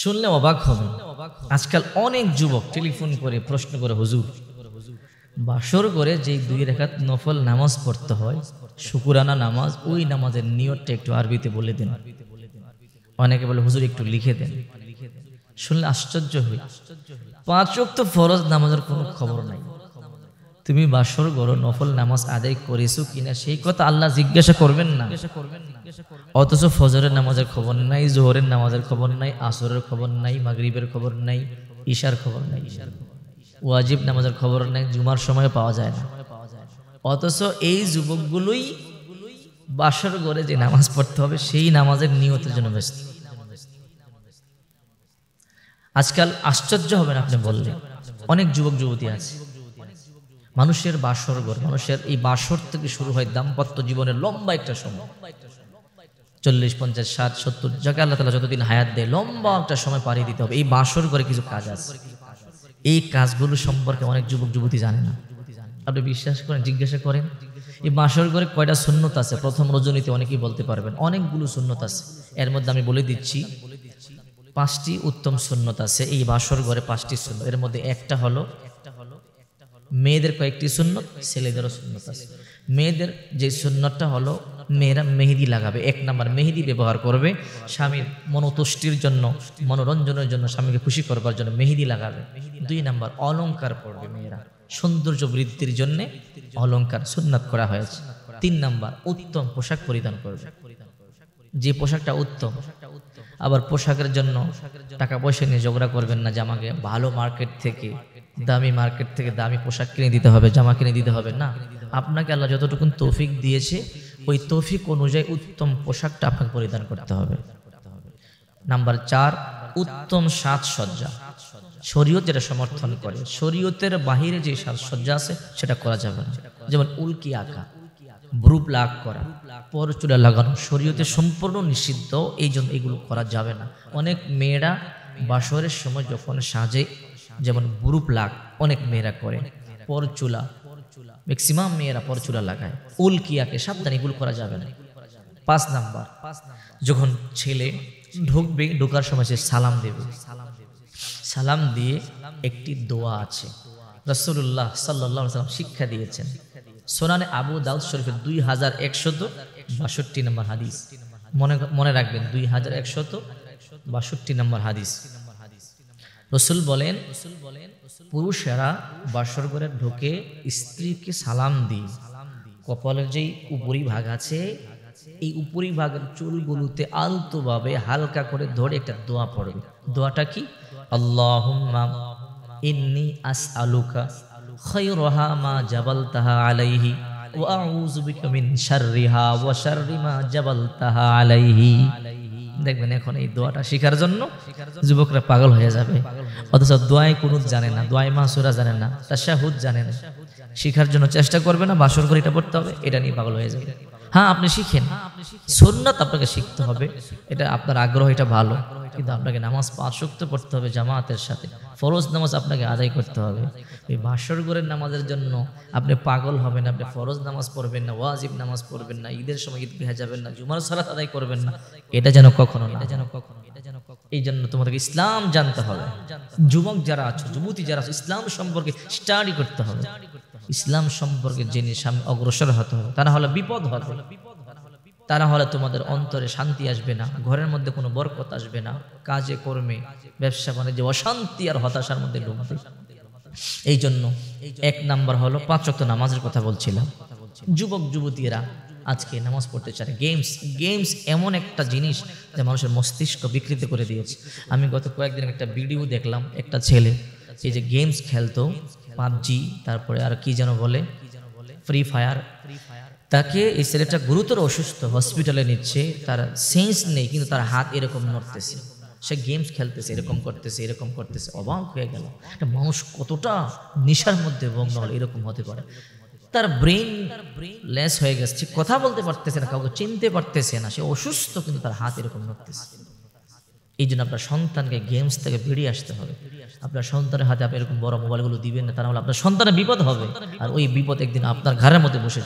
শুনলে অবাক হবে আজকাল অনেক যুবক টেলিফোন করে প্রশ্ন করে হুজুর বাসর করে যেই দুই রেখাত নফল নামাজ পড়তে হয় শুকুরানা নামাজ ওই নামাজের নিয়তটা একটু আরবিতে বলে দিন অনেকে বলে হুজুর একটু লিখে দেন শুনলে আশ্চর্য হই পাঁচ তো ফরজ নামাজের কোনো খবর নাই তুমি বাসর গড় নফল নামাজ আদায় করেছো কিনা সেই কথা আল্লাহ জিজ্ঞাসা করবেন না অথচ ফজরের নামাজের খবর নাই জোহরের নামাজের খবর নাই আসরের খবর নাই মাগরিবের খবর নাই ঈশার খবর নাই ওয়াজিব নামাজের খবর নাই জুমার সময় পাওয়া যায় না অথচ এই যুবকগুলোই বাসর গড়ে যে নামাজ পড়তে হবে সেই নামাজের নিয়তের জন্য ব্যস্ত আজকাল আশ্চর্য হবেন আপনি বললেন অনেক যুবক যুবতী আছে মানুষের বাসর ঘর মানুষের এই বাসর থেকে শুরু হয় দাম্পত্য জীবনের লম্বা একটা সময় চল্লিশ পঞ্চাশ ষাট সত্তর যাকে আল্লাহ তালা যতদিন হায়াত দেয় লম্বা একটা সময় পাড়িয়ে দিতে হবে এই বাসর ঘরে কিছু কাজ আছে এই কাজগুলো সম্পর্কে অনেক যুবক যুবতী জানে না আপনি বিশ্বাস করেন জিজ্ঞাসা করেন এই বাসর ঘরে কয়টা শূন্যত আছে প্রথম রজনীতে অনেকেই বলতে পারবেন অনেকগুলো শূন্যত আছে এর মধ্যে আমি বলে দিচ্ছি পাঁচটি উত্তম শূন্যত আছে এই বাসর ঘরে পাঁচটি শূন্য এর মধ্যে একটা হলো মেয়েদের কয়েকটি সুন্নত ছেলেদেরও সুন্নত আছে মেয়েদের যে সুন্নতটা হলো মেয়েরা মেহেদি লাগাবে এক নাম্বার মেহেদি ব্যবহার করবে স্বামীর মনতুষ্টির জন্য মনোরঞ্জনের জন্য স্বামীকে খুশি করবার জন্য মেহেদি লাগাবে দুই নাম্বার অলঙ্কার পড়বে মেয়েরা সৌন্দর্য বৃদ্ধির জন্য অলঙ্কার সুন্নাত করা হয়েছে তিন নাম্বার উত্তম পোশাক পরিধান করবে যে পোশাকটা উত্তম আবার পোশাকের জন্য টাকা পয়সা নিয়ে ঝগড়া করবেন না যে আমাকে ভালো মার্কেট থেকে দামি মার্কেট থেকে দামি পোশাক কিনে দিতে হবে জামা কিনে দিতে হবে না আপনাকে আল্লাহ যতটুকুন তৌফিক দিয়েছে ওই তৌফিক অনুযায়ী উত্তম পোশাকটা আপনাকে পরিধান করতে হবে নাম্বার চার উত্তম সাজসজ্জা শরীয়ত যেটা সমর্থন করে শরীয়তের বাহিরে যে সাজসজ্জা আছে সেটা করা যাবে না যেমন উল্কি আঁকা ব্রুপ লাগ করা পরচুলা লাগানো শরীয়তে সম্পূর্ণ নিষিদ্ধ এই জন্য এগুলো করা যাবে না অনেক মেয়েরা বাসরের সময় যখন সাজে যেমন বুরু লাগ অনেক মেয়েরা করে পরচুলা ম্যাক্সিমাম মেয়েরা পরচুলা লাগায় উল কিয়াকে সাবধানে গুল করা যাবে না পাঁচ নাম্বার যখন ছেলে ঢুকবে ঢোকার সময় সে সালাম দেবে সালাম দিয়ে একটি দোয়া আছে রসুল্লাহ সাল্লাহ সাল্লাম শিক্ষা দিয়েছেন সোনানে আবু দাউদ শরীফের দুই হাজার একশত বাষট্টি নম্বর হাদিস মনে মনে রাখবেন দুই হাজার একশত বাষট্টি নম্বর হাদিস রসুল বলেন বলেন পুরুষেরা বাসর ঘরে ঢোকে স্ত্রীকে সালাম দিই কপালের যেই উপরি ভাগ আছে এই উপরি ভাগের চুলগুলোতে আলতোভাবে হালকা করে ধরে একটা দোয়া পড়বে দোয়াটা কি আল্লাহ ইন্নি আস আলুকা খৈরহা মা জাবাল তাহা আলাইহি ওয়া আউযু বিকা মিন শাররিহা ওয়া শাররি মা জাবাল তাহা আলাইহি দেখবেন এখন এই দোয়াটা শিখার জন্য যুবকরা পাগল হয়ে যাবে অথচ দোয়াই কোন জানে না দোয়ায় মাসুরা জানে না শাহুদ জানে না শিখার জন্য চেষ্টা করবে না বাসর করে এটা পড়তে হবে এটা নিয়ে পাগল হয়ে যাবে হ্যাঁ আপনি শিখেন সন্ন্যত আপনাকে শিখতে হবে এটা আপনার আগ্রহ এটা ভালো কিন্তু আপনাকে নামাজ পাঁচক্ত পড়তে হবে জামাতের সাথে ফরজ নামাজ আপনাকে আদায় করতে হবে ওই ভাস্বরগড়ের নামাজের জন্য আপনি পাগল হবেন আপনি ফরজ নামাজ পড়বেন না ওয়াজিব নামাজ পড়বেন না ঈদের সময় ঈদ বিহা যাবেন না জুমার সালাত আদায় করবেন না এটা যেন কখনো এটা যেন কখনো এই জন্য তোমাদেরকে ইসলাম জানতে হবে যুবক যারা আছো যুবতী যারা আছো ইসলাম সম্পর্কে স্টাডি করতে হবে ইসলাম সম্পর্কে জেনে সামনে অগ্রসর হতে হবে তা না হলে বিপদ হবে তা না হলে তোমাদের অন্তরে শান্তি আসবে না ঘরের মধ্যে কোনো বরকত আসবে না কাজে কর্মে ব্যবসা বাণিজ্যে অশান্তি আর হতাশার মধ্যে ডুববে এই জন্য এক নাম্বার হলো পাঁচক্ত নামাজের কথা বলছিলাম যুবক যুবতীরা আজকে নামাজ পড়তে চায় গেমস গেমস এমন একটা জিনিস যা মানুষের মস্তিষ্ক বিকৃত করে দিয়েছে আমি গত কয়েকদিন একটা ভিডিও দেখলাম একটা ছেলে এই যে গেমস খেলতো পাবজি তারপরে আর কি যেন বলে ফ্রি ফায়ার তাকে এই ছেলেটা গুরুতর অসুস্থ হসপিটালে নিচ্ছে তার সেন্স নেই কিন্তু তার হাত এরকম নড়তেছে সে গেমস খেলতেছে এরকম করতেছে এরকম করতেছে অবাক হয়ে গেল একটা মানুষ কতটা নেশার মধ্যে ভগ্ন হল এরকম হতে পারে তার ব্রেন লেস হয়ে গেছে কথা বলতে পারতেছে না কাউকে চিনতে পারতেছে না সে অসুস্থ কিন্তু তার হাত এরকম নড়তেছে এই জন্য আপনার সন্তানকে গেমস থেকে বেরিয়ে আসতে হবে আপনার সন্তানের হাতে আপনি এরকম বড় মোবাইলগুলো দিবেন না তারা হলে আপনার সন্তানের বিপদ হবে আর ওই বিপদ একদিন আপনার ঘরের মধ্যে বসে